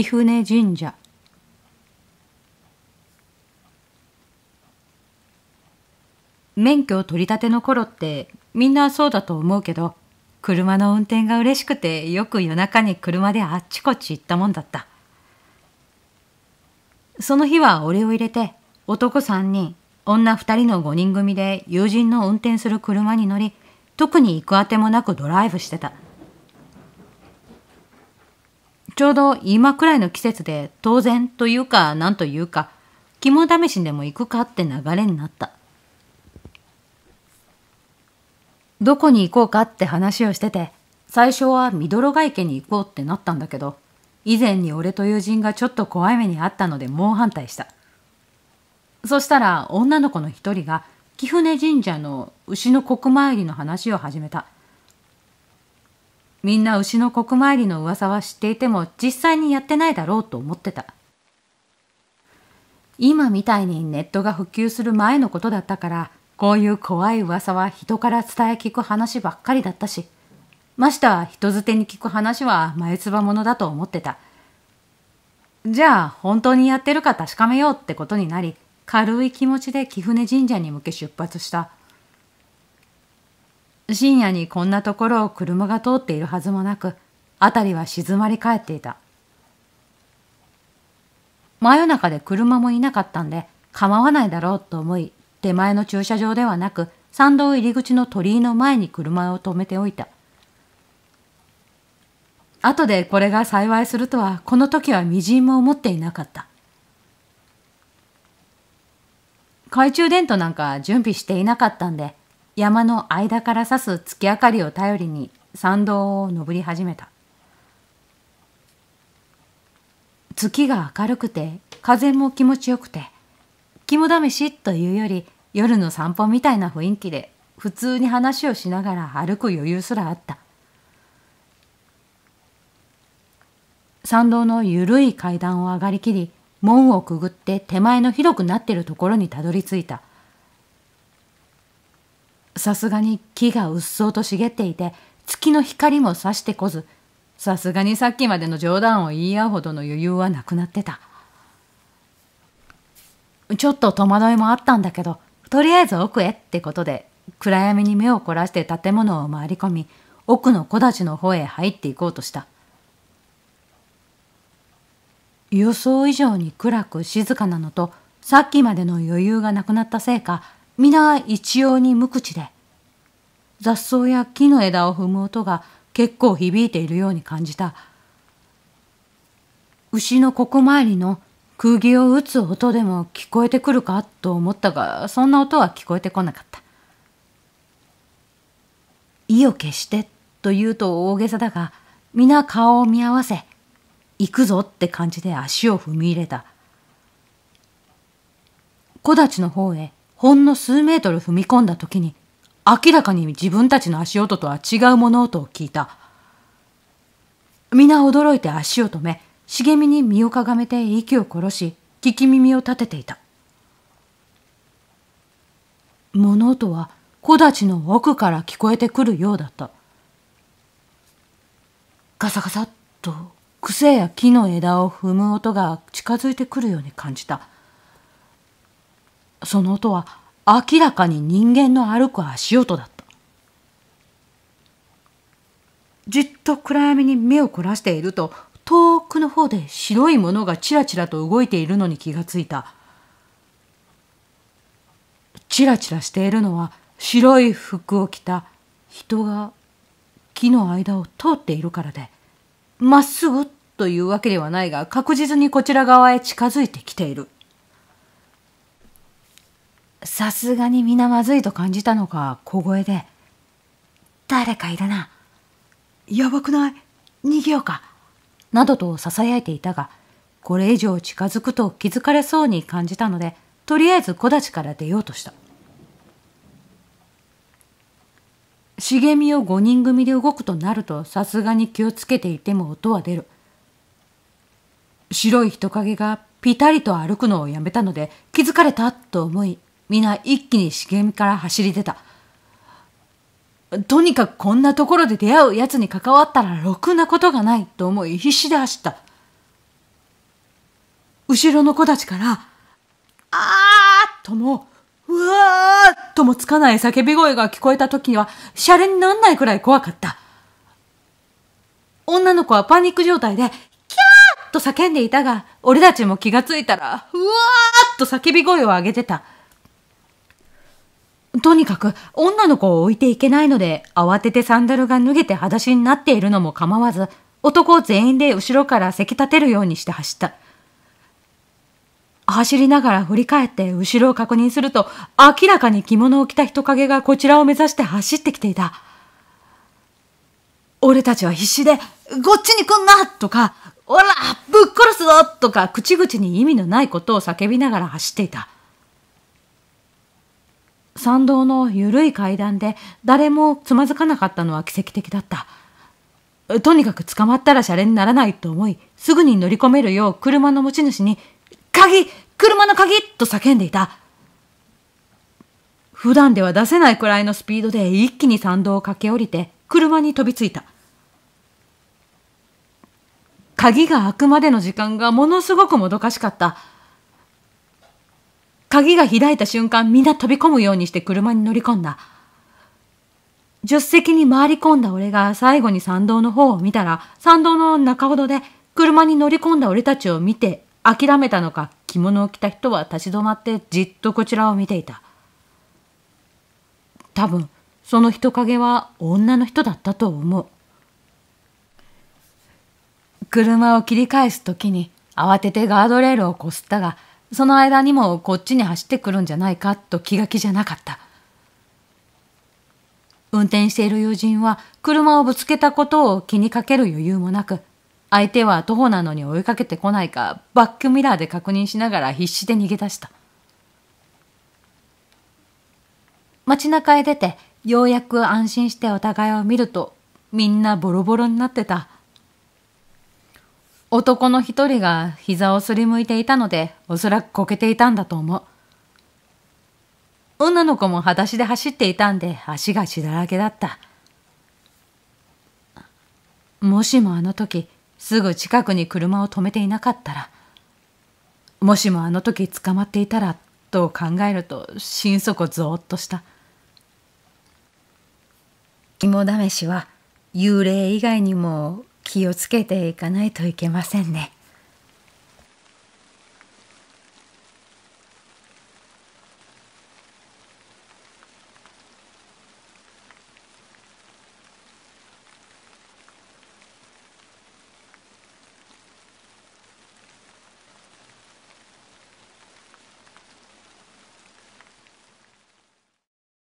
貴船神社免許を取り立ての頃ってみんなそうだと思うけど車の運転が嬉しくてよく夜中に車であっちこっち行ったもんだったその日は俺を入れて男3人女2人の5人組で友人の運転する車に乗り特に行くあてもなくドライブしてた。ちょうど今くらいの季節で当然というか何というか肝試しにでも行くかって流れになった。どこに行こうかって話をしてて最初は緑ヶ池に行こうってなったんだけど以前に俺と友人がちょっと怖い目にあったので猛反対したそしたら女の子の一人が貴船神社の牛の国参りの話を始めた「みんな牛の国参りの噂は知っていても実際にやってないだろうと思ってた。今みたいにネットが普及する前のことだったから、こういう怖い噂は人から伝え聞く話ばっかりだったし、ましては人づてに聞く話は前つばものだと思ってた。じゃあ本当にやってるか確かめようってことになり、軽い気持ちで貴船神社に向け出発した。深夜にこんなところを車が通っているはずもなく、辺りは静まり返っていた。真夜中で車もいなかったんで、構わないだろうと思い、手前の駐車場ではなく、参道入り口の鳥居の前に車を止めておいた。後でこれが幸いするとは、この時はみじんも思っていなかった。懐中電灯なんか準備していなかったんで、山の間からさす月明かりを頼りに参道を登り始めた月が明るくて風も気持ちよくて肝試しというより夜の散歩みたいな雰囲気で普通に話をしながら歩く余裕すらあった参道の緩い階段を上がりきり門をくぐって手前の広くなってるところにたどり着いたさすがに木がうっそうと茂っていて、月の光も差してこず、さすがにさっきまでの冗談を言い合うほどの余裕はなくなってた。ちょっと戸惑いもあったんだけど、とりあえず奥へってことで、暗闇に目を凝らして建物を回り込み、奥の木立の方へ入っていこうとした。予想以上に暗く静かなのと、さっきまでの余裕がなくなったせいか、皆一様に無口で、雑草や木の枝を踏む音が結構響いているように感じた。牛のここ参りの釘を打つ音でも聞こえてくるかと思ったが、そんな音は聞こえてこなかった。意を決してというと大げさだが、皆顔を見合わせ、行くぞって感じで足を踏み入れた。木立の方へほんの数メートル踏み込んだ時に、明らかに自分たちの足音とは違う物音を聞いた。皆驚いて足を止め、茂みに身をかがめて息を殺し、聞き耳を立てていた。物音は木立の奥から聞こえてくるようだった。ガサガサっと癖や木の枝を踏む音が近づいてくるように感じた。その音は明らかに人間の歩く足音だった。じっと暗闇に目を凝らしていると、遠くの方で白いものがちらちらと動いているのに気がついた。ちらちらしているのは白い服を着た人が木の間を通っているからで、まっすぐというわけではないが確実にこちら側へ近づいてきている。さすがに皆まずいと感じたのか小声で「誰かいるな」「やばくない逃げようか」などとささやいていたがこれ以上近づくと気づかれそうに感じたのでとりあえず木立から出ようとした茂みを5人組で動くとなるとさすがに気をつけていても音は出る白い人影がぴたりと歩くのをやめたので気づかれたと思い皆一気に茂みから走り出た。とにかくこんなところで出会う奴に関わったらろくなことがないと思い必死で走った。後ろの子たちから、あーっとも、うわーっともつかない叫び声が聞こえた時には、シャレになんないくらい怖かった。女の子はパニック状態で、キャーっと叫んでいたが、俺たちも気がついたら、うわーっと叫び声を上げてた。とにかく女の子を置いていけないので慌ててサンダルが脱げて裸足になっているのも構わず男全員で後ろからせき立てるようにして走った走りながら振り返って後ろを確認すると明らかに着物を着た人影がこちらを目指して走ってきていた俺たちは必死で「こっちに来んな!」とか「おらぶっ殺すぞ!」とか口々に意味のないことを叫びながら走っていた参道の緩い階段で誰もつまずかなかったのは奇跡的だった。とにかく捕まったらシャレにならないと思い、すぐに乗り込めるよう車の持ち主に、鍵車の鍵と叫んでいた。普段では出せないくらいのスピードで一気に参道を駆け下りて、車に飛びついた。鍵が開くまでの時間がものすごくもどかしかった。鍵が開いた瞬間、みんな飛び込むようにして車に乗り込んだ。助手席に回り込んだ俺が最後に参道の方を見たら、参道の中ほどで車に乗り込んだ俺たちを見て諦めたのか、着物を着た人は立ち止まってじっとこちらを見ていた。多分、その人影は女の人だったと思う。車を切り返す時に慌ててガードレールをこすったが、その間にもこっちに走ってくるんじゃないかと気が気じゃなかった。運転している友人は車をぶつけたことを気にかける余裕もなく、相手は徒歩なのに追いかけてこないかバックミラーで確認しながら必死で逃げ出した。街中へ出てようやく安心してお互いを見るとみんなボロボロになってた。男の一人が膝をすりむいていたので、おそらくこけていたんだと思う。女の子も裸足で走っていたんで、足が血だらけだった。もしもあの時、すぐ近くに車を止めていなかったら、もしもあの時捕まっていたら、と考えると、心底ぞーっとした。肝試しは、幽霊以外にも気をつけていかないといけませんね。